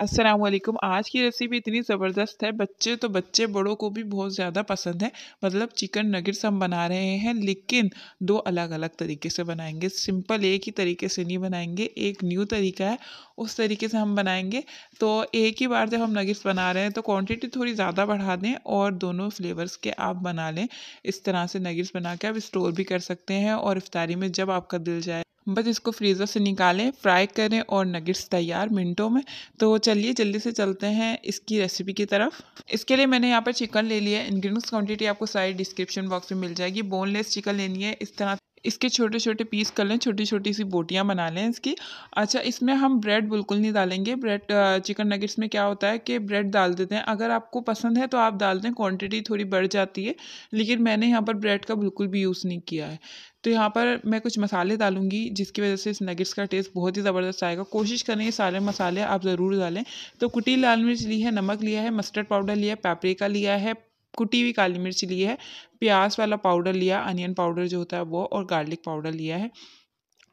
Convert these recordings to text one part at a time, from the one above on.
असलम आज की रेसिपी इतनी ज़बरदस्त है बच्चे तो बच्चे बड़ों को भी बहुत ज़्यादा पसंद है मतलब चिकन नगेट्स हम बना रहे हैं लेकिन दो अलग अलग तरीके से बनाएंगे सिंपल एक ही तरीके से नहीं बनाएंगे एक न्यू तरीका है उस तरीके से हम बनाएंगे तो एक ही बार जब हम नगेट्स बना रहे हैं तो क्वान्टिटी थोड़ी ज़्यादा बढ़ा दें और दोनों फ्लेवर्स के आप बना लें इस तरह से नगेट्स बना के आप स्टोर भी कर सकते हैं और इफ्तारी में जब आपका दिल जाए बस इसको फ्रीज़र से निकालें फ्राई करें और नगेट्स तैयार मिनटों में तो चलिए जल्दी से चलते हैं इसकी रेसिपी की तरफ इसके लिए मैंने यहाँ पर चिकन ले लिया है इन्ग्रीडियंट्स क्वांटिटी आपको सारी डिस्क्रिप्शन बॉक्स में मिल जाएगी बोनलेस चिकन लेनी है इस तरह इसके छोटे छोटे पीस कर लें छोटी छोटी सी बोटियाँ बना लें इसकी अच्छा इसमें हम ब्रेड बिल्कुल नहीं डालेंगे ब्रेड चिकन नगेट्स में क्या होता है कि ब्रेड डाल देते हैं अगर आपको पसंद है तो आप डाल दें क्वान्टिटी थोड़ी बढ़ जाती है लेकिन मैंने यहाँ पर ब्रेड का बिल्कुल भी यूज़ नहीं किया है तो यहाँ पर मैं कुछ मसाले डालूंगी जिसकी वजह से इस नगेट्स का टेस्ट बहुत ही ज़बरदस्त आएगा कोशिश करें ये सारे मसाले आप ज़रूर डालें तो कुटी लाल मिर्च ली है नमक लिया है मस्टर्ड पाउडर लिया है पेपरिका लिया है कुटी हुई काली मिर्च ली है प्याज वाला पाउडर लिया अनियन पाउडर जो होता है वो और गार्लिक पाउडर लिया है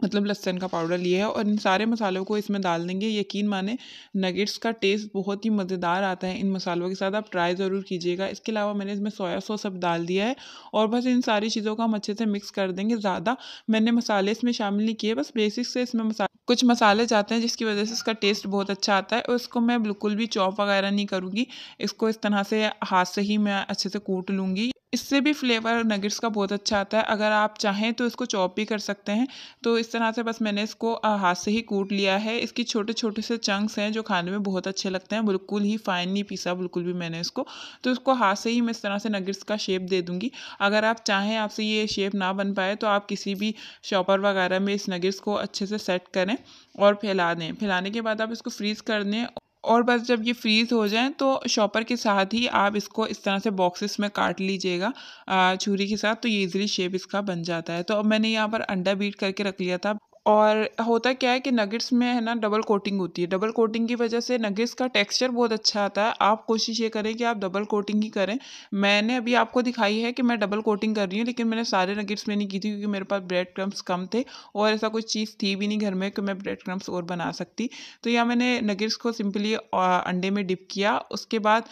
मतलब लहसन का पाउडर लिया है और इन सारे मसालों को इसमें डाल देंगे यकीन माने नगेट्स का टेस्ट बहुत ही मज़ेदार आता है इन मसालों के साथ आप ट्राई ज़रूर कीजिएगा इसके अलावा मैंने इसमें सोया सॉस अब डाल दिया है और बस इन सारी चीज़ों को हम अच्छे से मिक्स कर देंगे ज़्यादा मैंने मसाले इसमें शामिल नहीं किए बस बेसिक से इसमें मसाले कुछ मसाले जाते हैं जिसकी वजह से इसका टेस्ट बहुत अच्छा आता है और इसको मैं बिल्कुल भी चॉप वगैरह नहीं करूँगी इसको इस तरह से हाथ से ही मैं अच्छे से कूट लूँगी इससे भी फ्लेवर नगेट्स का बहुत अच्छा आता है अगर आप चाहें तो इसको चॉप भी कर सकते हैं तो इस तरह से बस मैंने इसको हाथ से ही कूट लिया है इसकी छोटे छोटे से चंक्स हैं जो खाने में बहुत अच्छे लगते हैं बिल्कुल ही फाइन नहीं पीसा बिल्कुल भी मैंने इसको तो इसको हाथ से ही मैं इस तरह से नगेट्स का शेप दे दूँगी अगर आप चाहें आपसे ये शेप ना बन पाए तो आप किसी भी शॉपर वगैरह में इस नगेट्स को अच्छे से सेट करें और फैला दें फैलाने के बाद आप इसको फ्रीज़ कर दें और बस जब ये फ्रीज़ हो जाए तो शॉपर के साथ ही आप इसको इस तरह से बॉक्सेस में काट लीजिएगा छुरी के साथ तो ये इजीली शेप इसका बन जाता है तो अब मैंने यहाँ पर अंडा बीट करके रख लिया था और होता क्या है कि नगेट्स में है ना डबल कोटिंग होती है डबल कोटिंग की वजह से नगेट्स का टेक्सचर बहुत अच्छा आता है आप कोशिश ये करें कि आप डबल कोटिंग ही करें मैंने अभी आपको दिखाई है कि मैं डबल कोटिंग कर रही हूँ लेकिन मैंने सारे नगेट्स में नहीं की थी क्योंकि मेरे पास ब्रेड क्रम्स कम थे और ऐसा कोई चीज़ थी भी नहीं घर में कि मैं ब्रेड क्रम्स और बना सकती तो यह मैंने नगेट्स को सिंपली अंडे में डिप किया उसके बाद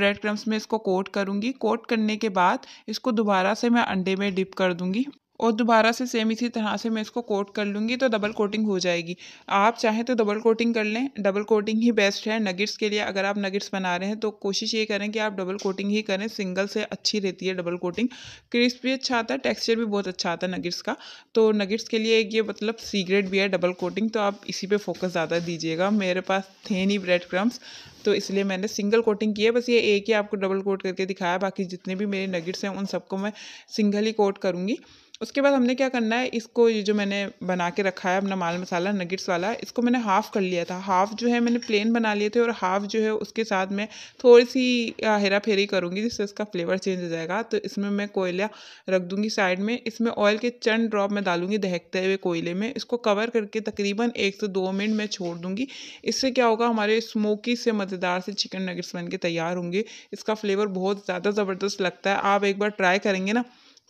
ब्रेड क्रम्स में इसको कोट करूँगी कोट करने के बाद इसको दोबारा से मैं अंडे में डिप कर दूँगी और दोबारा से सेम इसी तरह से मैं इसको कोट कर लूँगी तो डबल कोटिंग हो जाएगी आप चाहें तो डबल कोटिंग कर लें डबल कोटिंग ही बेस्ट है नगेट्स के लिए अगर आप नगेट्स बना रहे हैं तो कोशिश ये करें कि आप डबल कोटिंग ही करें सिंगल से अच्छी रहती है डबल कोटिंग क्रिस्प भी अच्छा आता है टेक्स्चर भी बहुत अच्छा आता है नगेट्स का तो नगेट्स के लिए ये मतलब सीक्रेट भी है डबल कोटिंग तो आप इसी पर फोकस ज़्यादा दीजिएगा मेरे पास थे नहीं ब्रेड क्रम्स तो इसलिए मैंने सिंगल कोटिंग की है बस ये एक ही आपको डबल कोट करके दिखाया बाकी जितने भी मेरे नगेट्स हैं उन सबको मैं सिंगल ही कोट करूँगी उसके बाद हमने क्या करना है इसको ये जो मैंने बना के रखा है अपना माल मसाला नगेट्स वाला इसको मैंने हाफ़ कर लिया था हाफ़ जो है मैंने प्लेन बना लिए थे और हाफ़ जो है उसके साथ मैं थोड़ी सी हेरा फेरी करूँगी जिससे इसका फ्लेवर चेंज हो जाएगा तो इसमें मैं कोयला रख दूँगी साइड में इसमें ऑयल के चंद ड्रॉप मैं डालूंगी दहकते हुए कोयले में इसको कवर करके तकरीबन एक से दो मिनट मैं छोड़ दूँगी इससे क्या होगा हमारे स्मोकी से मज़ेदार से चिकन नगेट्स बन के तैयार होंगे इसका फ्लेवर बहुत ज़्यादा ज़बरदस्त लगता है आप एक बार ट्राई करेंगे ना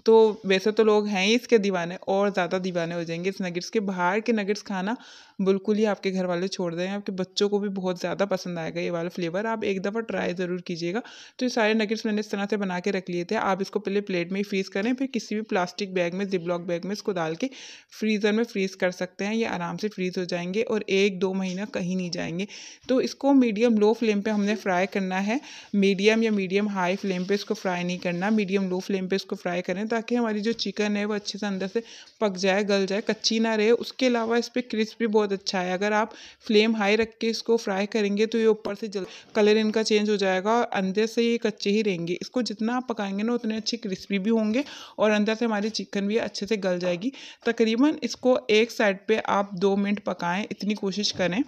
तो वैसे तो लोग हैं ही इसके दीवाने और ज़्यादा दीवाने हो जाएंगे इस नगेट्स के बाहर के नगेट्स खाना बिल्कुल ही आपके घर वाले छोड़ दें आपके बच्चों को भी बहुत ज़्यादा पसंद आएगा ये वाला फ्लेवर आप एक दफ़ा ट्राई ज़रूर कीजिएगा तो ये सारे नगेट्स मैंने इस तरह से बना के रख लिए थे आप इसको पहले प्लेट में ही फ्रीज़ करें फिर किसी भी प्लास्टिक बैग में जिब्लॉक बैग में इसको डाल के फ्रीज़र में फ्रीज़ कर सकते हैं ये आराम से फ्रीज़ हो जाएंगे और एक दो महीना कहीं नहीं जाएंगे तो इसको मीडियम लो फ्लेम पर हमने फ्राई करना है मीडियम या मीडियम हाई फ्लेम पर इसको फ्राई नहीं करना मीडियम लो फ्लेम पर इसको फ्राई करें ताकि हमारी जो चिकन है वो अच्छे से अंदर से पक जाए गल जाए कच्ची ना रहे उसके अलावा इस पर क्रिस्प भी बहुत अच्छा है अगर आप फ्लेम हाई रख के इसको फ्राई करेंगे तो ये ऊपर से जल कलर इनका चेंज हो जाएगा और अंदर से ये कच्चे ही रहेंगे इसको जितना आप पकाएंगे ना उतने अच्छे क्रिस्पी भी होंगे और अंदर से हमारी चिकन भी अच्छे से गल जाएगी तकरीबन इसको एक साइड पर आप दो मिनट पकाएँ इतनी कोशिश करें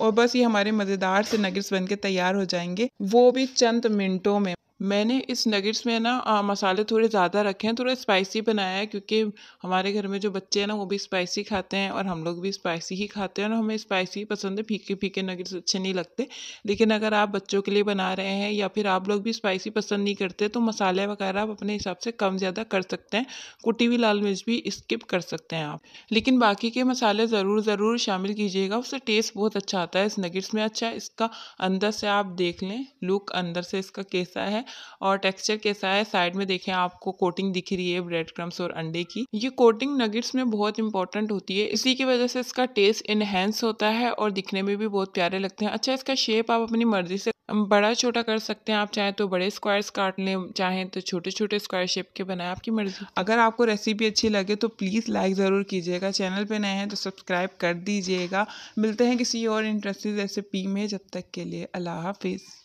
और बस ये हमारे मज़ेदार से नगेट्स बन के तैयार हो जाएंगे वो भी चंद मिनटों में मैंने इस नगेट्स में ना आ, मसाले थोड़े ज़्यादा रखे हैं थोड़ा स्पाइसी बनाया है क्योंकि हमारे घर में जो बच्चे हैं ना वो भी स्पाइसी खाते हैं और हम लोग भी स्पाइसी ही खाते हैं और हमें स्पाइसी ही पसंद है फीके फीके नगेट्स अच्छे नहीं लगते लेकिन अगर आप बच्चों के लिए बना रहे हैं या फिर आप लोग भी स्पाइसी पसंद नहीं करते तो मसाले वगैरह आप अपने हिसाब से कम ज़्यादा कर सकते हैं कुटी हुई लाल मिर्च भी स्किप कर सकते हैं आप लेकिन बाकी के मसाले ज़रूर ज़रूर शामिल कीजिएगा उससे टेस्ट बहुत अच्छा आता है इस नगेट्स में अच्छा इसका अंदर से आप देख लें लुक अंदर से इसका कैसा है और टेक्सचर कैसा है साइड में देखें आपको कोटिंग दिख रही है ब्रेड क्रम्स और अंडे की ये कोटिंग नगेट्स में बहुत इंपॉर्टेंट होती है इसी की वजह से इसका टेस्ट इनहेंस होता है और दिखने में भी बहुत प्यारे लगते हैं अच्छा इसका शेप आप अपनी मर्जी से बड़ा छोटा कर सकते हैं आप चाहें तो बड़े स्क्वायर्स काट लें चाहें तो छोटे छोटे स्क्वायर शेप के बनाए आपकी मर्जी अगर आपको रेसिपी अच्छी लगे तो प्लीज़ लाइक ज़रूर कीजिएगा चैनल पे नए हैं तो सब्सक्राइब कर दीजिएगा मिलते हैं किसी और इंटरेस्टिंग रेसिपी में जब तक के लिए अल्लाह हाफिज़